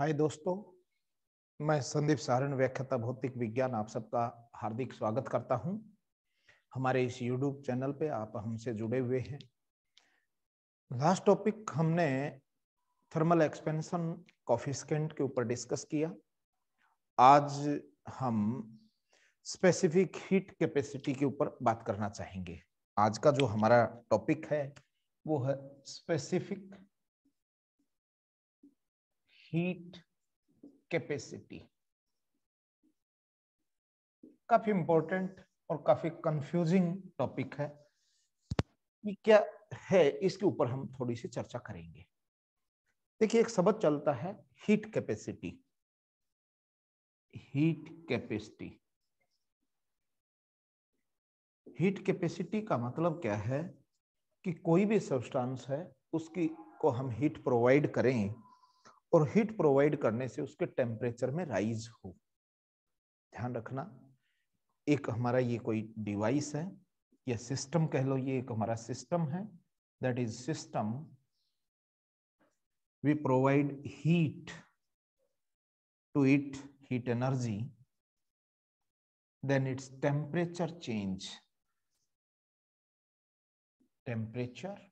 हाय दोस्तों मैं संदीप सारण व्याख्याता भौतिक विज्ञान आप सबका हार्दिक स्वागत करता हूं हमारे इस यूट्यूब चैनल पे आप हमसे जुड़े हुए हैं लास्ट टॉपिक हमने थर्मल एक्सपेंशन कॉफिस्केंट के ऊपर डिस्कस किया आज हम स्पेसिफिक हीट कैपेसिटी के ऊपर बात करना चाहेंगे आज का जो हमारा टॉपिक है वो है स्पेसिफिक हीट कैपेसिटी काफी इंपॉर्टेंट और काफी कंफ्यूजिंग टॉपिक है ये क्या है इसके ऊपर हम थोड़ी सी चर्चा करेंगे देखिए एक शब्द चलता है heat capacity heat capacity heat capacity का मतलब क्या है कि कोई भी सब्सटेंस है उसकी को हम हीट प्रोवाइड करें और हीट प्रोवाइड करने से उसके टेम्परेचर में राइज हो ध्यान रखना एक हमारा ये कोई डिवाइस है या सिस्टम कह लो ये एक हमारा सिस्टम है that is system we provide heat to it heat energy then its temperature change temperature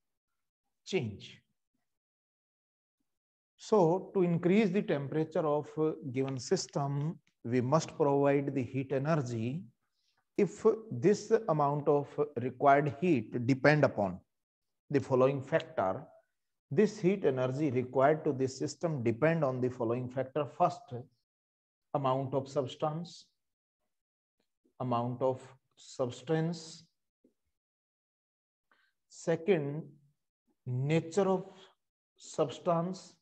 change So to increase the temperature of given system, we must provide the heat energy if this amount of required heat depend upon the following factor. This heat energy required to this system depend on the following factor. First, amount of substance, amount of substance. Second, nature of substance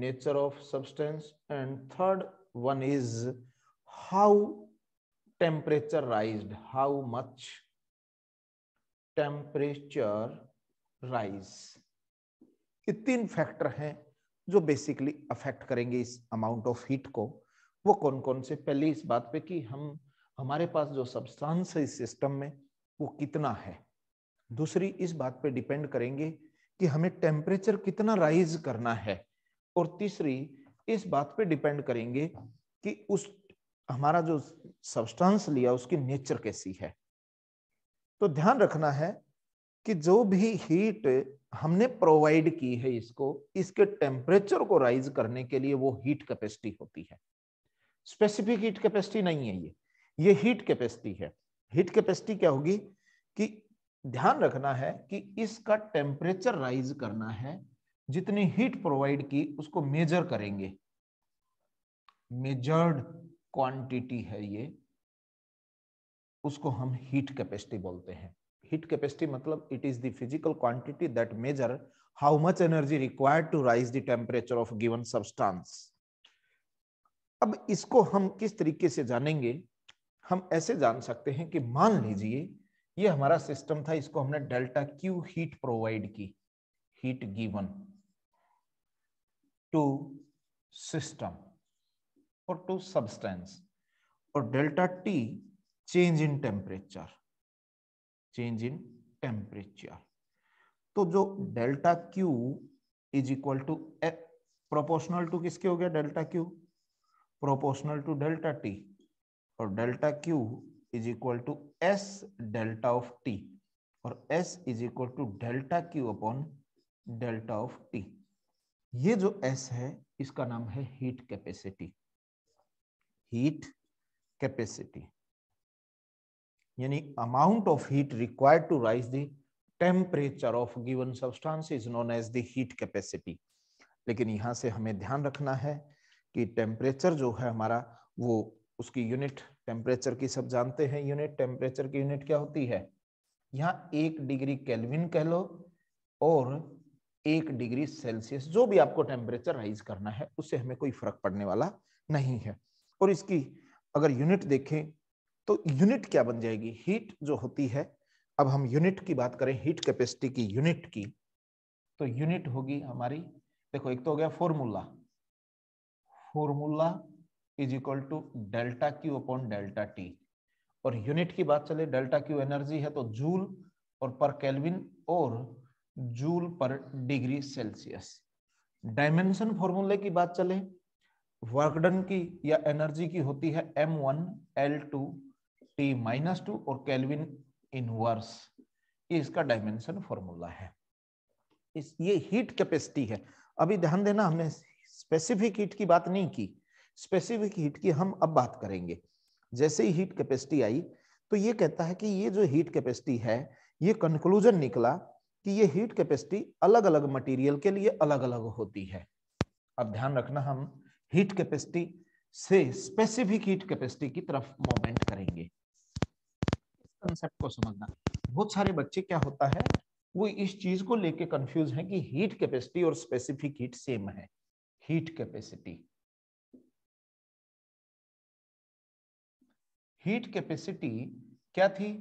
nature of substance and third one is how temperature rise how much temperature rise ये तीन factor हैं जो basically affect करेंगे इस amount of heat को वो कौन कौन से पहले इस बात पे कि हम हमारे पास जो सब्सटेंस है इस सिस्टम में वो कितना है दूसरी इस बात पे डिपेंड करेंगे कि हमें टेम्परेचर कितना राइज करना है और तीसरी इस बात पे डिपेंड करेंगे कि उस हमारा जो सब्सटेंस लिया उसकी नेचर कैसी है तो ध्यान रखना है कि जो भी हीट हमने प्रोवाइड की है इसको इसके टेम्परेचर को राइज करने के लिए वो हीट कैपेसिटी होती है स्पेसिफिक हीट कैपेसिटी नहीं है ये ये हीट कैपेसिटी है हीट कैपेसिटी क्या होगी कि ध्यान रखना है कि इसका टेम्परेचर राइज करना है जितनी हीट प्रोवाइड की उसको मेजर करेंगे मेजर्ड क्वांटिटी है ये उसको हम हीट कैपेसिटी बोलते हैं हीट कैपेसिटी मतलब it is the physical quantity that measure how much energy required to rise the temperature of given substance अब इसको हम किस तरीके से जानेंगे हम ऐसे जान सकते हैं कि मान लीजिए ये हमारा सिस्टम था इसको हमने डेल्टा क्यू हीट प्रोवाइड की हीट गिवन टू सिस्टम और टू सबस्टेंस और delta T change in temperature change in temperature तो जो delta Q is equal to proportional to किसके हो गया delta Q proportional to delta T और delta Q is equal to S delta of T और S is equal to delta Q upon delta of T ये जो S है इसका नाम है हीट कैपेसिटी हीट कैपेसिटी यानी amount of heat required to rise the temperature of given substance is known as the heat capacity लेकिन यहां से हमें ध्यान रखना है कि टेम्परेचर जो है हमारा वो उसकी यूनिट टेम्परेचर की सब जानते हैं यूनिट टेम्परेचर की यूनिट क्या होती है यहाँ एक डिग्री केल्विन कह लो और एक डिग्री सेल्सियस जो भी आपको टेम्परेचर राइज करना है उससे हमें कोई फर्क पड़ने वाला नहीं है और इसकी अगर यूनिट देखें तो यूनिट क्या बन जाएगी हीट जो होती है अब हम यूनिट की बात करें हीट कैपेसिटी की यूनिट की तो यूनिट होगी हमारी देखो एक तो हो गया formula formula is equal to delta Q upon delta T और यूनिट की बात चले डेल्टा क्यू एनर्जी है तो जूल और पर केल्विन और जूल पर डिग्री सेल्सियस डायमेंशन फॉर्मूले की बात चले वर्कडन की या एनर्जी की होती है M one L two T minus two और कैलविन इनवर्स ये इसका डायमेंशन फॉर्मूला है इस ये हीट कैपेसिटी है अभी ध्यान देना हमने स्पेसिफिक हीट की बात नहीं की स्पेसिफिक हीट की हम अब बात करेंगे जैसे ही हीट कैपेसिटी आई तो ये कहता है कि ये जो हीट कैपेसिटी है ये कंक्लूजन निकला कि ये हीट कैपेसिटी अलग अलग मटेरियल के लिए अलग अलग होती है अब ध्यान रखना हम हीट कैपेसिटी से स्पेसिफिक हीट कैपेसिटी की तरफ मोमेंट करेंगे कंसेप्ट को समझना बहुत सारे बच्चे क्या होता है वो इस चीज को लेके कंफ्यूज हैं कि हीट कैपेसिटी और स्पेसिफिक हीट सेम है हीट कैपेसिटी हीट कैपेसिटी क्या थी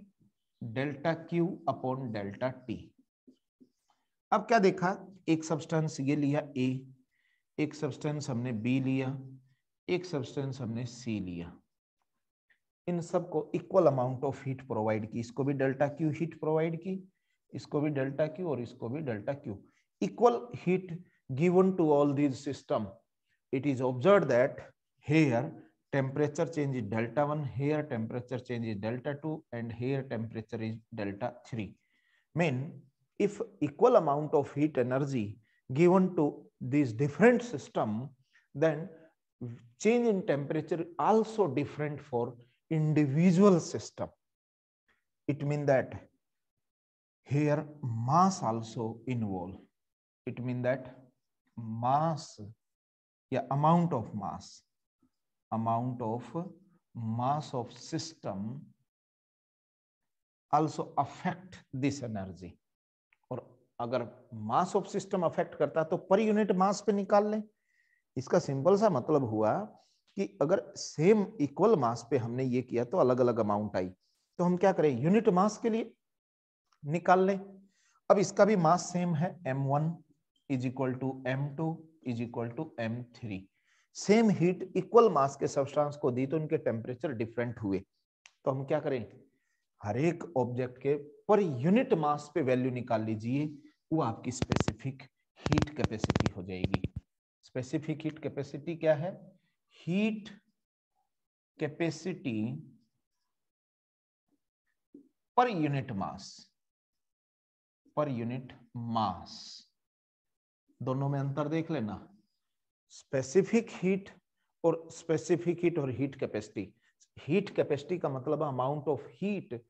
delta Q upon delta T अब क्या देखा एक सब्सटेंस ये लिया ए एक सब्सटेंस हमने बी लिया एक सब्सटेंस हमने सी लिया इन सबको equal amount of heat provide की इसको भी डेल्टा क्यू हीट प्रोवाइड की इसको भी डेल्टा क्यू और इसको भी delta Q equal heat given to all this system it is observe that here temperature change is delta one here temperature change is delta two and here temperature is delta three मेन if equal amount of heat energy given to these different system, then change in temperature also different for individual system. It means that here mass also involved. It means that mass, yeah, amount of mass, amount of mass of system also affect this energy. अगर mass of system affect करता है तो पर unit मास पे निकाल लें इसका simple सा मतलब हुआ कि अगर सेम इक्वल मास पे हमने ये किया तो अलग अलग अमाउंट आई तो हम क्या करें यूनिट मास के लिए निकाल लें अब इसका भी मास सेम है m1 one is equal to M two is equal to M three same heat equal mass के सब्सटेंस को दी तो उनके टेम्परेचर डिफरेंट हुए तो हम क्या करें हर एक ऑब्जेक्ट के पर यूनिट मास पे वैल्यू निकाल लीजिए वो आपकी स्पेसिफिक हीट कैपेसिटी हो जाएगी स्पेसिफिक हीट कैपेसिटी क्या है हीट कैपेसिटी पर यूनिट मास पर यूनिट मास दोनों में अंतर देख लेना स्पेसिफिक हीट और स्पेसिफिक हीट और हीट कैपेसिटी हीट कैपेसिटी का मतलब amount of heat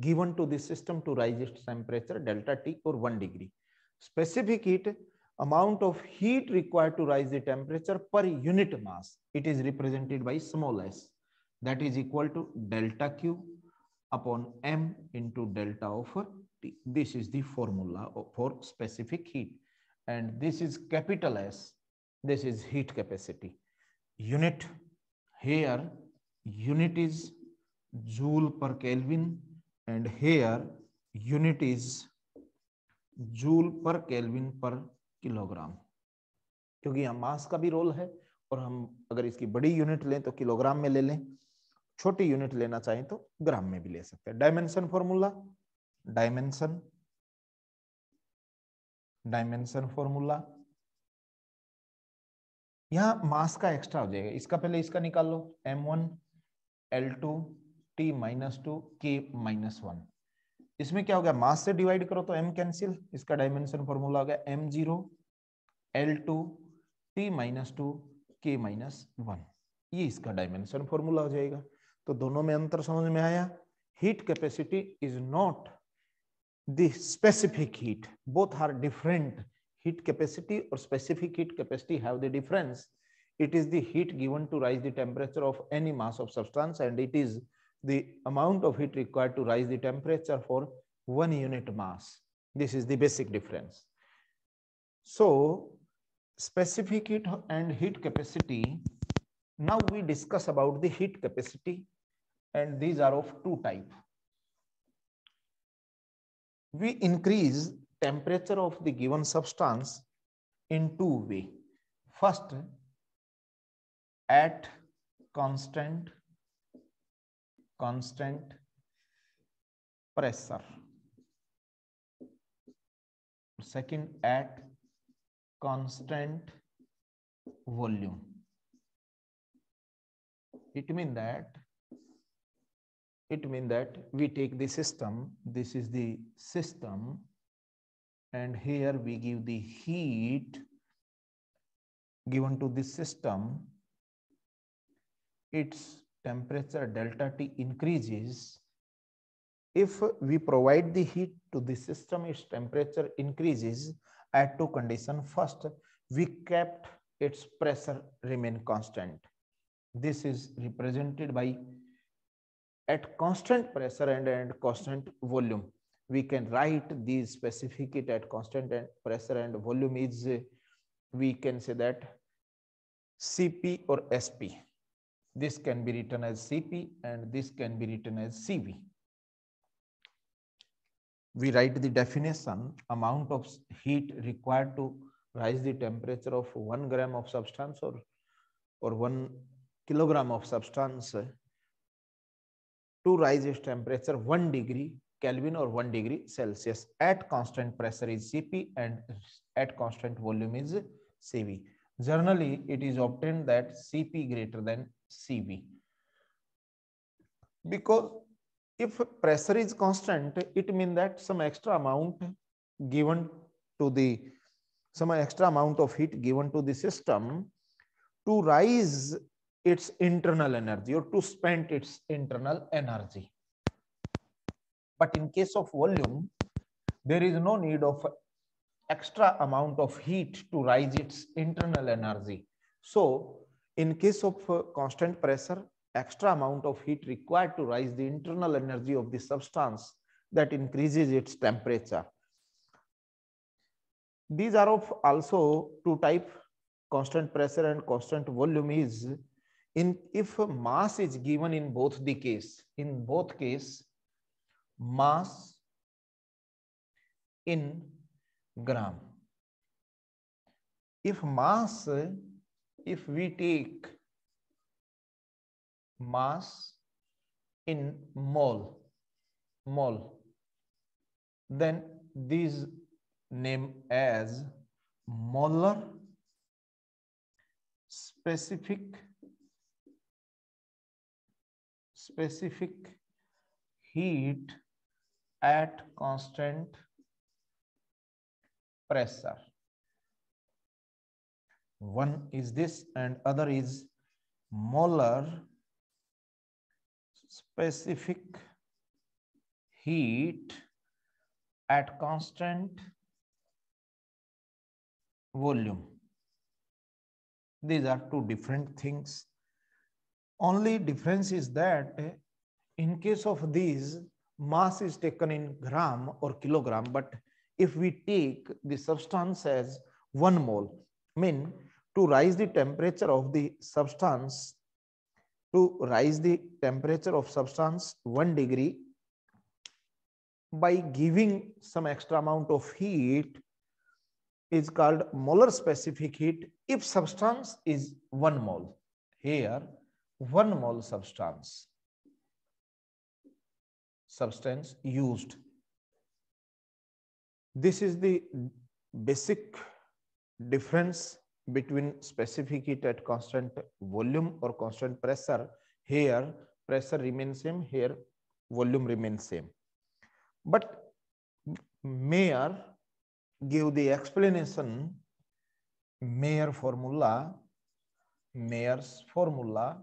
given to the system to rise its temperature delta T or 1 degree. Specific heat amount of heat required to rise the temperature per unit mass. It is represented by small s that is equal to delta Q upon M into delta of T. This is the formula for specific heat. And this is capital S. This is heat capacity. Unit here, unit is joule per Kelvin and here unit is joule पर kelvin पर kilogram क्योंकि यहाँ mass का भी role है और हम अगर इसकी बड़ी यूनिट लें तो किलोग्राम में ले लें छोटी यूनिट लेना चाहें तो ग्राम में भी ले सकते हैं dimension formula dimension dimension formula यहाँ मास का एक्स्ट्रा हो जाएगा इसका पहले इसका निकाल लो M one L two T minus two K minus one इसमें क्या हो गया मास से डिवाइड करो तो एम कैंसिल इसका डायमेंशन फॉर्मूला हो गया M zero L two T minus two K minus one ये इसका डायमेंशन फॉर्मूला हो जाएगा तो दोनों में अंतर समझ में आया heat capacity is not the specific heat both are different heat capacity और specific heat capacity have the difference it is the heat given to rise the temperature of any mass of substance and it is the amount of heat required to rise the temperature for one unit mass. This is the basic difference. So specific heat and heat capacity. Now we discuss about the heat capacity and these are of two type. We increase temperature of the given substance in two way. First, at constant constant pressure. Second, at constant volume. It means that it means that we take the system, this is the system, and here we give the heat given to the system. Its temperature delta T increases, if we provide the heat to the system, its temperature increases at two conditions. First, we kept its pressure remain constant. This is represented by at constant pressure and at constant volume. We can write these specific heat at constant pressure and volume is, we can say that Cp or Sp. This can be written as CP and this can be written as CV. We write the definition amount of heat required to rise the temperature of one gram of substance or, or one kilogram of substance to rise its temperature 1 degree Kelvin or 1 degree Celsius at constant pressure is Cp and at constant volume is Cv. Generally, it is obtained that Cp greater than CV. Because if pressure is constant, it means that some extra amount given to the, some extra amount of heat given to the system to rise its internal energy or to spend its internal energy. But in case of volume, there is no need of extra amount of heat to rise its internal energy. So in case of uh, constant pressure, extra amount of heat required to rise the internal energy of the substance that increases its temperature. These are of also two type constant pressure and constant volume is in if mass is given in both the case in both case mass in gram if mass if we take mass in mole, mole, then these name as molar specific specific heat at constant pressure one is this and other is molar specific heat at constant volume. These are two different things. Only difference is that in case of these, mass is taken in gram or kilogram, but if we take the substance as one mole, mean to rise the temperature of the substance to rise the temperature of substance 1 degree by giving some extra amount of heat is called molar specific heat if substance is 1 mole here 1 mole substance substance used this is the basic difference between specific heat at constant volume or constant pressure here pressure remains same here volume remains same but Mayer give the explanation Mayer formula Mayer's formula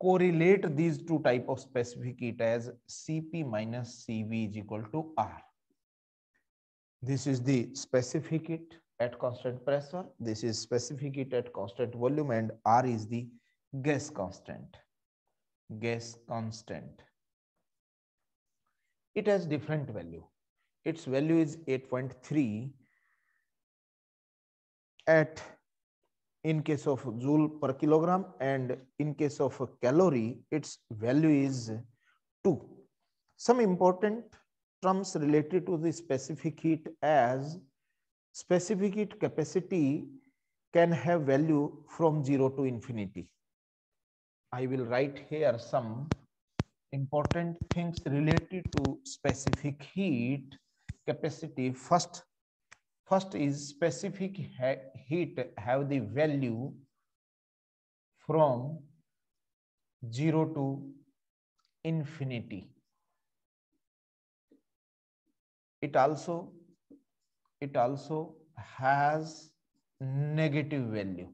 correlate these two type of specific heat as cp minus cv is equal to r this is the specific heat at constant pressure. This is specific heat at constant volume and R is the gas constant. Gas constant. It has different value. Its value is 8.3 at in case of joule per kilogram and in case of calorie, its value is 2. Some important terms related to the specific heat as specific heat capacity can have value from 0 to infinity. I will write here some important things related to specific heat capacity. First, first is specific heat have the value from 0 to infinity. It also it also has negative value.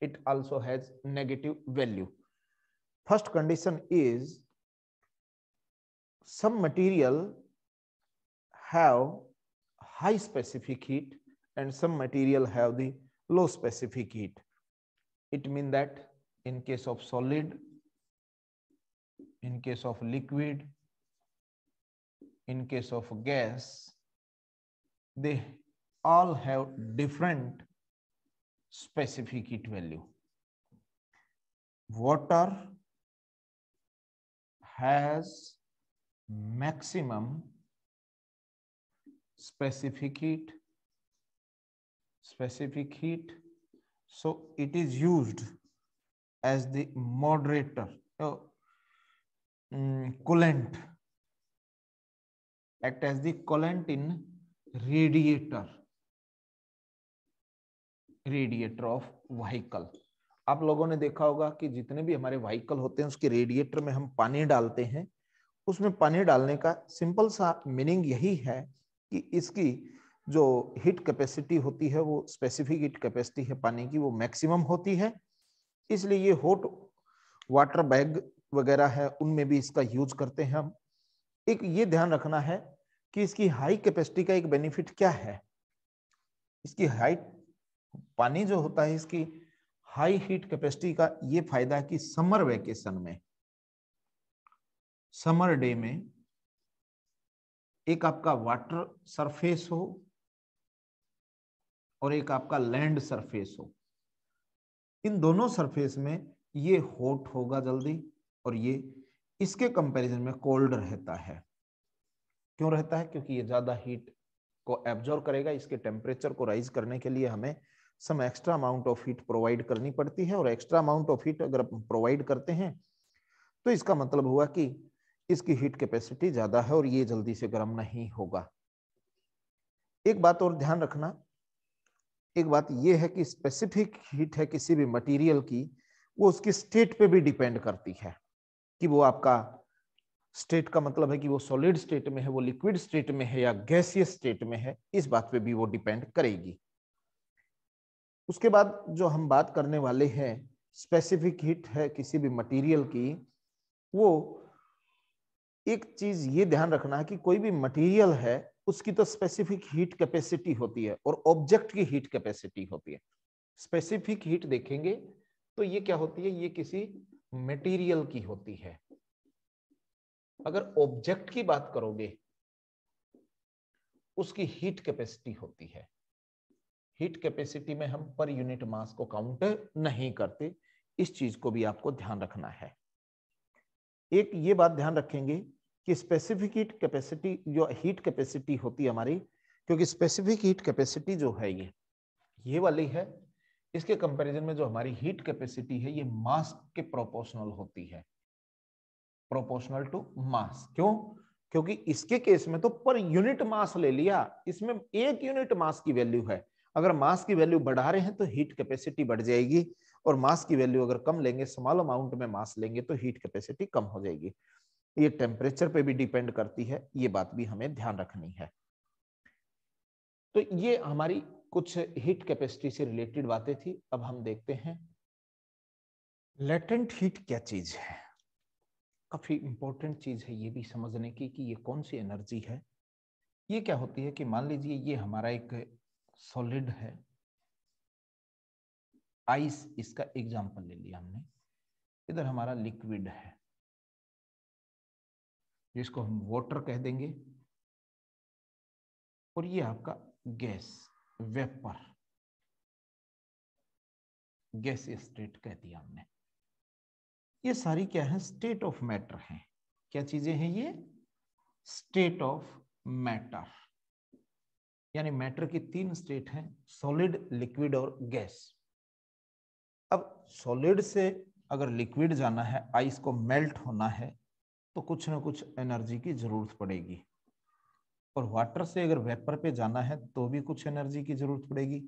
It also has negative value. First condition is some material have high specific heat and some material have the low specific heat. It means that in case of solid, in case of liquid, in case of gas, they all have different specific heat value. Water has maximum specific heat, specific heat. So it is used as the moderator, so um, coolant, act as the coolant in radiator radiator of vehicle आप लोगों ने देखा होगा कि जितने भी हमारे vehicle होते हैं उसके रेडिएटर में हम पानी डालते हैं उसमें पानी डालने का सिंपल सा मीनिंग यही है कि इसकी जो हीट कैपेसिटी होती है वो स्पेसिफिक हीट कैपेसिटी है पानी की वो मैक्सिमम होती है इसलिए ये हॉट वाटर बैग वगैरह है उनमें भी इसका यूज करते हैं हम एक ये ध्यान रखना है कि इसकी हाई कैपेसिटी का एक बेनिफिट क्या है इसकी हाई पानी जो होता है इसकी हाई हीट कैपेसिटी का ये फायदा कि समर वेकेशन में समर डे में एक आपका वाटर सरफेस हो और एक आपका लैंड सरफेस हो इन दोनों सरफेस में ये हॉट होगा जल्दी और ये इसके कंपैरिजन में कोल्ड रहता है क्यों रहता है क्योंकि ये ज़्यादा हीट को एब्जॉर्व करेगा इसके टेम्परेचर को राइज करने के लिए हमें some extra amount of heat provide करनी पड़ती है और एक्स्ट्रा अमाउंट ऑफ हीट अगर प्रोवाइड करते हैं तो इसका मतलब हुआ कि इसकी हीट कैपेसिटी ज़्यादा है और ये जल्दी से गर्म नहीं होगा एक बात और ध्यान रखना एक बात यह है कि स्पेसिफिक हीट है किसी भी मटेरियल की वो उसकी स्टेट पे भी डिपेंड करती है कि वो आपका स्टेट का मतलब है कि वो सॉलिड स्टेट में है वो लिक्विड स्टेट में है या गैसियस स्टेट में है इस बात पे भी वो डिपेंड करेगी उसके बाद जो हम बात करने वाले हैं स्पेसिफिक हिट है किसी भी मटेरियल की वो एक चीज ये ध्यान रखना है कि कोई भी मटेरियल है उसकी तो स्पेसिफिक हीट कैपेसिटी होती है और ऑब्जेक्ट की हीट कैपेसिटी होती है स्पेसिफिक हीट देखेंगे तो ये क्या होती है ये किसी मटेरियल की होती है अगर ऑब्जेक्ट की बात करोगे उसकी हीट कैपेसिटी होती है हीट कैपेसिटी में हम पर यूनिट मास को काउंट नहीं करते इस चीज को भी आपको ध्यान रखना है एक ये बात ध्यान रखेंगे कि स्पेसिफिक हीट कैपेसिटी जो हीट कैपेसिटी होती है हमारी क्योंकि स्पेसिफिक हीट कैपेसिटी जो है ये ये वाली है इसके कंपैरिजन में जो हमारी हीट कैपेसिटी है ये मास के प्रोपोर्शनल होती है प्रोपोर्शनल टू मास क्यों क्योंकि इसके केस में तो पर यूनिट मास ले लिया इसमें एक यूनिट मास की वैल्यू है अगर मास की वैल्यू बढ़ा रहे हैं तो हीट कैपेसिटी बढ़ जाएगी और मास की वैल्यू अगर कम लेंगे स्मॉल अमाउंट में मास लेंगे तो हीट कैपेसिटी कम हो जाएगी ये टेम्परेचर पे भी डिपेंड करती है ये बात भी हमें ध्यान रखनी है तो ये हमारी कुछ हीट कैपेसिटी से रिलेटेड बातें थी अब हम देखते हैं लेटेंट हीट क्या चीज है काफ़ी इम्पोर्टेंट चीज़ है ये भी समझने की कि ये कौन सी एनर्जी है ये क्या होती है कि मान लीजिए ये हमारा एक सॉलिड है आइस इसका एग्जाम्पल ले लिया हमने इधर हमारा लिक्विड है जिसको हम वाटर कह देंगे और ये आपका गैस वेपर गैस स्टेट कह दिया हमने ये सारी क्या है स्टेट ऑफ मैटर है क्या चीजें हैं ये स्टेट ऑफ मैटर यानी मैटर की तीन स्टेट हैं सॉलिड लिक्विड और गैस अब सॉलिड से अगर लिक्विड जाना है आइस को मेल्ट होना है तो कुछ ना कुछ एनर्जी की जरूरत पड़ेगी और वाटर से अगर वेपर पे जाना है तो भी कुछ एनर्जी की जरूरत पड़ेगी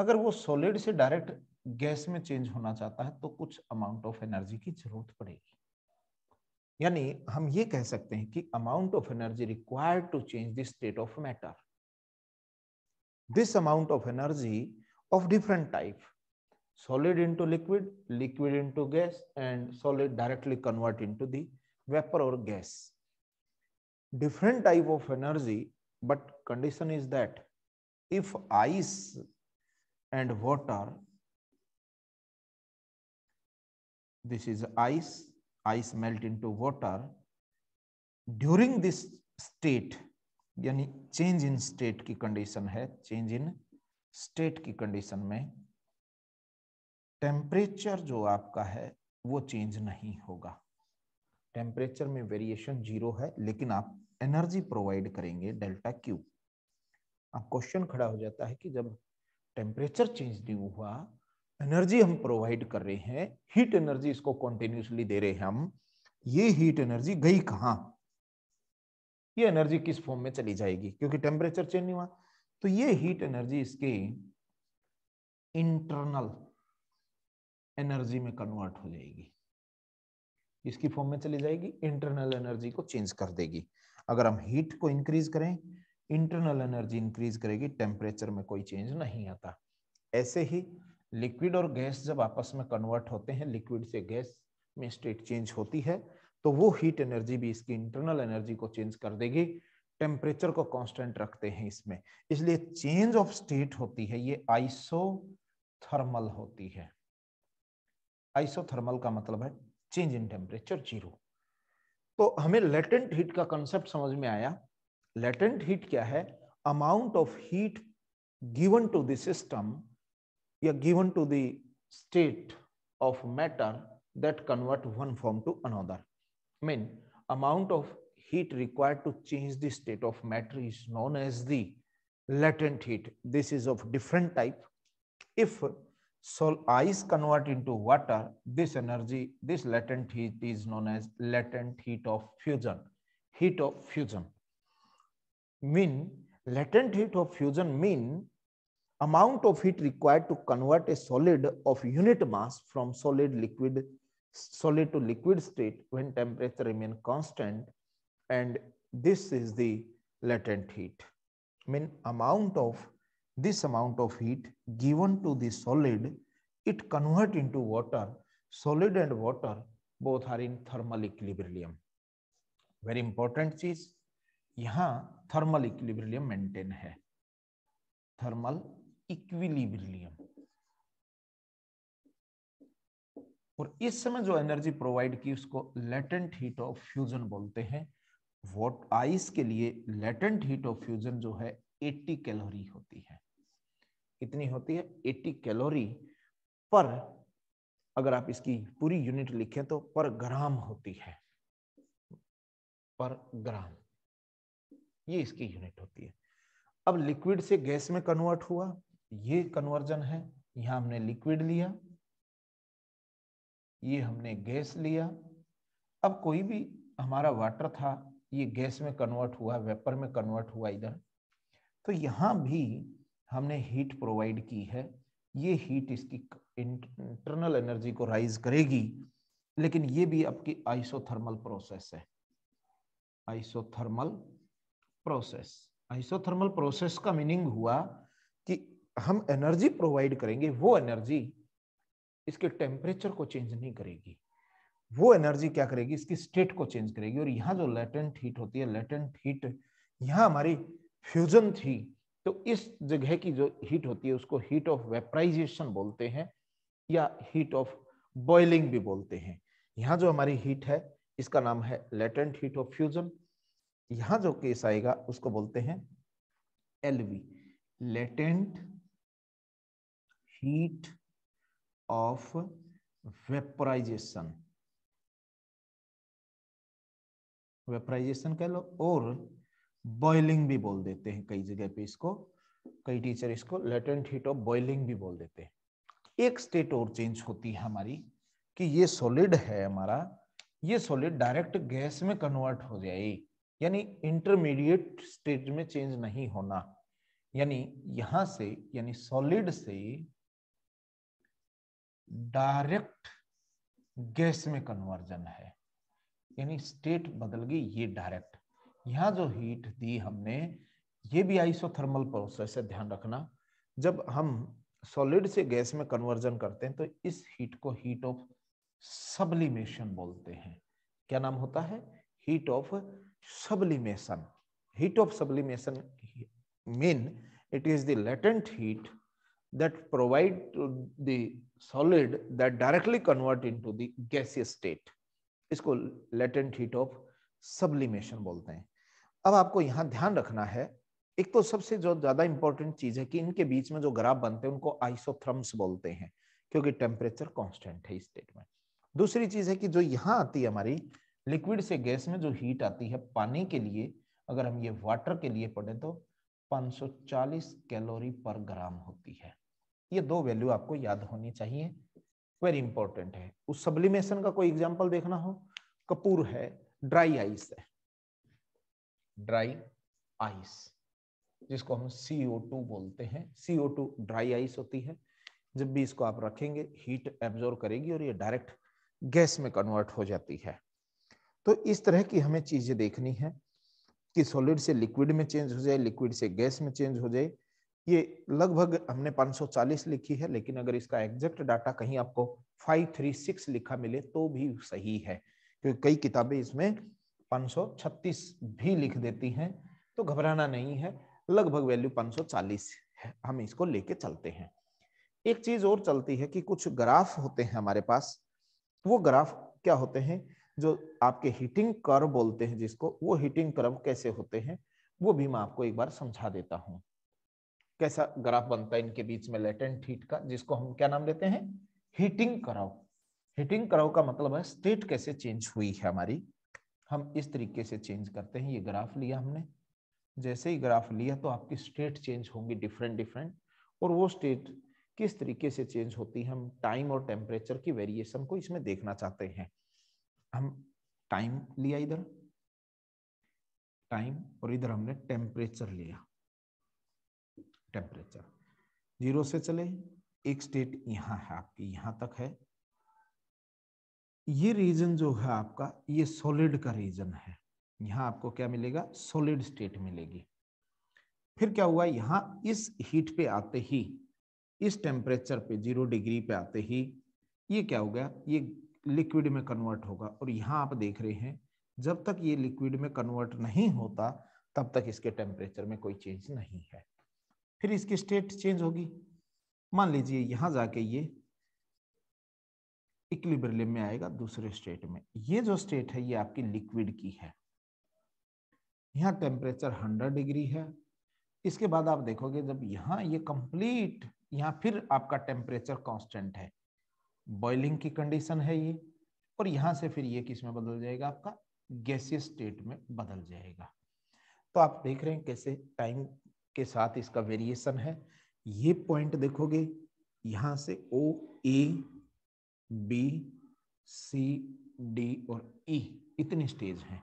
अगर वो सॉलिड से डायरेक्ट गैस में चेंज होना चाहता है तो कुछ अमाउंट ऑफ एनर्जी की जरूरत पड़ेगी यानी हम ये कह सकते हैं कि amount of energy required to change the state of matter this amount of energy of different type solid into liquid liquid into gas and solid directly convert into the vapour और gas different type of energy but condition is that if ice and water this is ice ice melt into water during this state yani change in state ki condition hai change in state की condition में temperature जो आपका है वो change नहीं होगा temperature में variation zero है लेकिन आप एनर्जी प्रोवाइड करेंगे डेल्टा क्यू अब क्वेश्चन खड़ा हो जाता है कि जब टेम्परेचर चेंज ड्यू हुआ एनर्जी हम प्रोवाइड कर रहे हैं हीट एनर्जी इसको कॉन्टिन्यूसली दे रहे हैं हम ये हीट एनर्जी गई कहाँ ये एनर्जी किस फॉर्म में चली जाएगी क्योंकि टेम्परेचर चेंज नहीं हुआ तो ये हीट एनर्जी इसके इंटरनल एनर्जी में कन्वर्ट हो जाएगी इसकी फॉर्म में चली जाएगी इंटरनल एनर्जी को चेंज कर देगी अगर हम हीट को इंक्रीज करें इंटरनल एनर्जी इंक्रीज करेगी टेम्परेचर में कोई चेंज नहीं आता ऐसे ही लिक्विड और गैस जब आपस में कन्वर्ट होते हैं लिक्विड से गैस में स्टेट चेंज होती है तो वो हीट एनर्जी भी इसकी इंटरनल एनर्जी को चेंज कर देगी टेम्परेचर को कांस्टेंट रखते हैं इसमें इसलिए चेंज ऑफ स्टेट होती है ये आइसोथर्मल होती है आइसोथर्मल का मतलब है चेंज इन टेम्परेचर जीरो तो हमें लेटेंट हीट का कंसेप्ट समझ में आया latent heat Amount of heat given to the system the system given to the state of matter that convert one form to another I mean amount of heat required to change the state of matter is known as the latent heat this is of different type if so ice convert into water this energy this latent heat is known as latent heat of fusion heat of fusion mean latent heat of fusion mean amount of heat required to convert a solid of unit mass from solid liquid solid to liquid state when temperature remain constant and this is the latent heat mean amount of this amount of heat given to the solid it convert into water solid and water both are in thermal equilibrium very important is here thermal equilibrium maintain है thermal equilibrium और इस समय जो energy provide की उसको latent heat of fusion बोलते हैं what ice के लिए लेटेंट हीट ऑफ फ्यूजन जो है 80 कैलोरी होती है कितनी होती है 80 कैलोरी पर अगर आप इसकी पूरी यूनिट लिखें तो पर ग्राम होती है पर ग्राम ये इसकी यूनिट होती है अब लिक्विड से गैस में कन्वर्ट हुआ ये कन्वर्जन है यहां हमने लिक्विड लिया ये हमने गैस लिया अब कोई भी हमारा वाटर था ये गैस में कन्वर्ट हुआ वेपर में कन्वर्ट हुआ इधर तो यहां भी हमने हीट प्रोवाइड की है ये हीट इसकी इंटरनल एनर्जी को राइज करेगी लेकिन ये भी आपकी आइसोथर्मल प्रोसेस है आइसोथर्मल प्रोसेस आइसोथर्मल प्रोसेस का मीनिंग हुआ कि हम एनर्जी प्रोवाइड करेंगे वो एनर्जी इसके टेम्परेचर को चेंज नहीं करेगी वो एनर्जी क्या करेगी इसकी स्टेट को चेंज करेगी और यहाँ जो लेटेंट हीट होती है लेटेंट हीट यहाँ हमारी फ्यूजन थी तो इस जगह की जो हीट होती है उसको हीट ऑफ वेपराइजेशन बोलते हैं या हीट ऑफ बॉइलिंग भी बोलते हैं यहाँ जो हमारी हीट है इसका नाम है लेटेंट हीट ऑफ फ्यूजन यहां जो केस आएगा उसको बोलते हैं LV latent heat of vaporisation vaporisation कह लो और बॉइलिंग भी बोल देते हैं कई जगह पे इसको कई टीचर इसको लेटेंट हीट ऑफ बॉइलिंग भी बोल देते हैं एक स्टेट और चेंज होती है हमारी कि ये सॉलिड है हमारा ये सॉलिड डायरेक्ट गैस में कन्वर्ट हो जाए यानी इंटरमीडिएट स्टेज में चेंज नहीं होना यानी यहां से यानी सॉलिड से डायरेक्ट गैस में कन्वर्जन है यानी स्टेट बदल गई ये डायरेक्ट यहां जो हीट दी हमने ये भी आइसोथर्मल प्रोसेस है ध्यान रखना जब हम सॉलिड से गैस में कन्वर्जन करते हैं तो इस हीट को हीट ऑफ सबलिमेशन बोलते हैं क्या नाम होता है heat of sublimation heat of sublimation mean it is the latent heat that provide to the solid that directly convert into the gaseous state इसको latent heat of sublimation बोलते हैं अब आपको यहाँ ध्यान रखना है एक तो सबसे जो ज्यादा इंपॉर्टेंट चीज है कि इनके बीच में जो ग्राफ बनते हैं उनको आइसोथर्म्स बोलते हैं क्योंकि टेम्परेचर कांस्टेंट है इस स्टेट में दूसरी चीज है कि जो यहाँ आती है हमारी लिक्विड से गैस में जो हीट आती है पानी के लिए अगर हम ये वाटर के लिए पढ़े तो 540 कैलोरी पर ग्राम होती है ये दो वैल्यू आपको याद होनी चाहिए वेरी इंपॉर्टेंट है उस सब्लिमेशन का कोई एग्जाम्पल देखना हो कपूर है ड्राई आइस है ड्राई आइस जिसको हम CO2 बोलते हैं CO2 ड्राई आइस होती है जब भी इसको आप रखेंगे हीट एब्जॉर्व करेगी और ये डायरेक्ट गैस में कन्वर्ट हो जाती है तो इस तरह की हमें चीजें देखनी है कि सॉलिड से लिक्विड में चेंज हो जाए लिक्विड से गैस में चेंज हो जाए ये लगभग हमने 540 लिखी है लेकिन अगर इसका एग्जैक्ट डाटा कहीं आपको 536 लिखा मिले तो भी सही है क्योंकि कई किताबें इसमें 536 भी लिख देती हैं तो घबराना नहीं है लगभग वैल्यू 540 है हम इसको लेके चलते हैं एक चीज और चलती है कि कुछ ग्राफ होते हैं हमारे पास वो ग्राफ क्या होते हैं जो आपके हीटिंग कर्व बोलते हैं जिसको वो हीटिंग कर्व कैसे होते हैं वो भी मैं आपको एक बार समझा देता हूँ कैसा ग्राफ बनता है इनके बीच में लेटेंट हीट का जिसको हम क्या नाम लेते हैं हीटिंग कराव हीटिंग कराव का मतलब है स्टेट कैसे चेंज हुई है हमारी हम इस तरीके से चेंज करते हैं ये ग्राफ लिया हमने जैसे ही ग्राफ लिया तो आपकी स्टेट चेंज होंगी डिफरेंट डिफरेंट और वो स्टेट किस तरीके से चेंज होती है हम टाइम और टेम्परेचर की वेरिएशन को इसमें देखना चाहते हैं हम टाइम लिया इधर टाइम और इधर हमने टेम्परेचर लिया टेम्परेचर जीरो से चले एक स्टेट यहां है आपकी यहां तक है ये रीजन जो है आपका ये सॉलिड का रीजन है यहां आपको क्या मिलेगा सॉलिड स्टेट मिलेगी फिर क्या हुआ यहां इस हीट पे आते ही इस टेम्परेचर पे जीरो डिग्री पे आते ही ये क्या हो गया ये लिक्विड में कन्वर्ट होगा और यहाँ आप देख रहे हैं जब तक ये लिक्विड में कन्वर्ट नहीं होता तब तक इसके टेम्परेचर में कोई चेंज नहीं है फिर इसकी स्टेट चेंज होगी मान लीजिए यहाँ जाके ये इक्लिब्रिलियम में आएगा दूसरे स्टेट में ये जो स्टेट है ये आपकी लिक्विड की है यहाँ टेम्परेचर 100 डिग्री है इसके बाद आप देखोगे जब यहाँ ये कंप्लीट यहाँ फिर आपका टेम्परेचर कांस्टेंट है बॉइलिंग की कंडीशन है ये और यहाँ से फिर ये किस में बदल जाएगा आपका गैसियस स्टेट में बदल जाएगा तो आप देख रहे हैं कैसे टाइम के साथ इसका वेरिएशन है ये पॉइंट देखोगे यहाँ से ओ ए बी सी डी और ई e, इतनी स्टेज हैं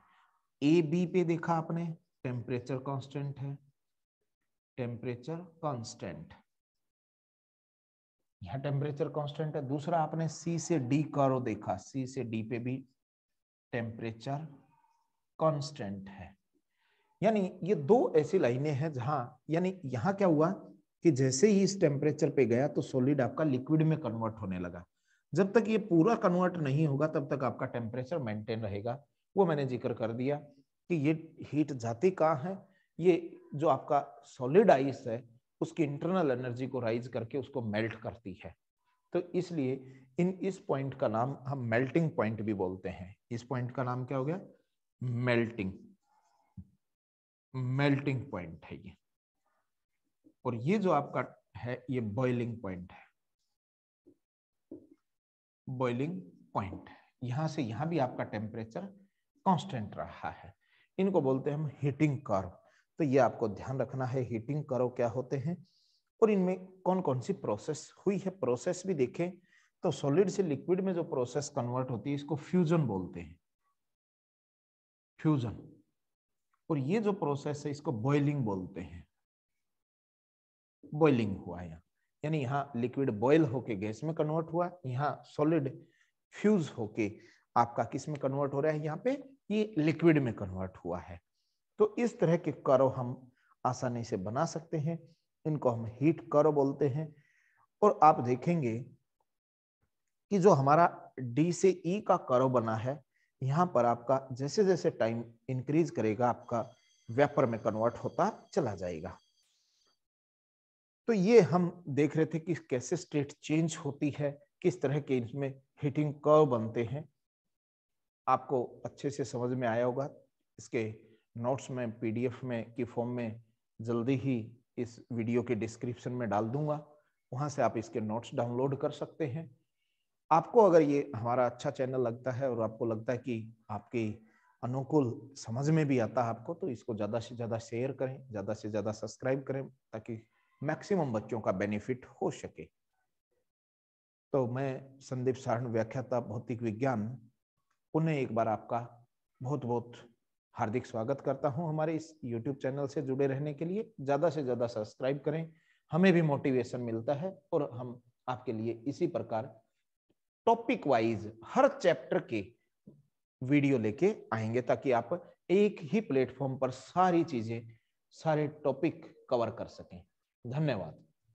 ए बी पे देखा आपने टेम्परेचर कांस्टेंट है टेम्परेचर कांस्टेंट यहाँ टेम्परेचर कांस्टेंट है दूसरा आपने सी से डी करो देखा सी से डी पे भी टेम्परेचर कांस्टेंट है यानी ये दो ऐसी लाइनें हैं जहां यानी यहाँ क्या हुआ कि जैसे ही इस टेम्परेचर पे गया तो सॉलिड आपका लिक्विड में कन्वर्ट होने लगा जब तक ये पूरा कन्वर्ट नहीं होगा तब तक आपका टेम्परेचर मेंटेन रहेगा वो मैंने जिक्र कर दिया कि ये हीट जाती कहाँ है ये जो आपका सॉलिड आइस है उसकी इंटरनल एनर्जी को राइज करके उसको मेल्ट करती है तो इसलिए इन इस पॉइंट का नाम हम मेल्टिंग पॉइंट भी बोलते हैं इस पॉइंट का नाम क्या हो गया मेल्टिंग मेल्टिंग पॉइंट है ये और ये जो आपका है ये बॉइलिंग पॉइंट है बॉइलिंग पॉइंट यहां से यहां भी आपका टेम्परेचर कांस्टेंट रहा है इनको बोलते हैं हम हीटिंग कर्व तो ये आपको ध्यान रखना है हीटिंग करो क्या होते हैं और इनमें कौन कौन सी प्रोसेस हुई है प्रोसेस भी देखें तो सॉलिड से लिक्विड में जो प्रोसेस कन्वर्ट होती है इसको फ्यूजन बोलते हैं फ्यूजन और ये जो प्रोसेस है इसको बॉइलिंग बोलते हैं बॉइलिंग हुआ यहाँ यानी यहाँ लिक्विड बॉयल होके गैस में कन्वर्ट हुआ यहाँ सॉलिड फ्यूज होके आपका किस में कन्वर्ट हो रहा है यहाँ पे ये लिक्विड में कन्वर्ट हुआ है तो इस तरह के करो हम आसानी से बना सकते हैं इनको हम हीट करो बोलते हैं और आप देखेंगे कि जो हमारा डी से ई e का करो बना है यहाँ पर आपका जैसे जैसे टाइम इंक्रीज करेगा आपका वेपर में कन्वर्ट होता चला जाएगा तो ये हम देख रहे थे कि कैसे स्टेट चेंज होती है किस तरह के इसमें हीटिंग कर्व बनते हैं आपको अच्छे से समझ में आया होगा इसके नोट्स में पीडीएफ में की फॉर्म में जल्दी ही इस वीडियो के डिस्क्रिप्शन में डाल दूंगा वहां से आप इसके नोट्स डाउनलोड कर सकते हैं आपको अगर ये हमारा अच्छा चैनल लगता है और आपको लगता है कि आपकी अनुकूल समझ में भी आता है आपको तो इसको ज़्यादा से ज़्यादा शेयर करें ज़्यादा से ज़्यादा सब्सक्राइब करें ताकि मैक्सिमम बच्चों का बेनिफिट हो सके तो मैं संदीप सारण व्याख्याता भौतिक विज्ञान पुनः एक बार आपका बहुत बहुत हार्दिक स्वागत करता हूं हमारे इस YouTube चैनल से जुड़े रहने के लिए ज़्यादा से ज़्यादा सब्सक्राइब करें हमें भी मोटिवेशन मिलता है और हम आपके लिए इसी प्रकार टॉपिक वाइज हर चैप्टर के वीडियो लेके आएंगे ताकि आप एक ही प्लेटफॉर्म पर सारी चीज़ें सारे टॉपिक कवर कर सकें धन्यवाद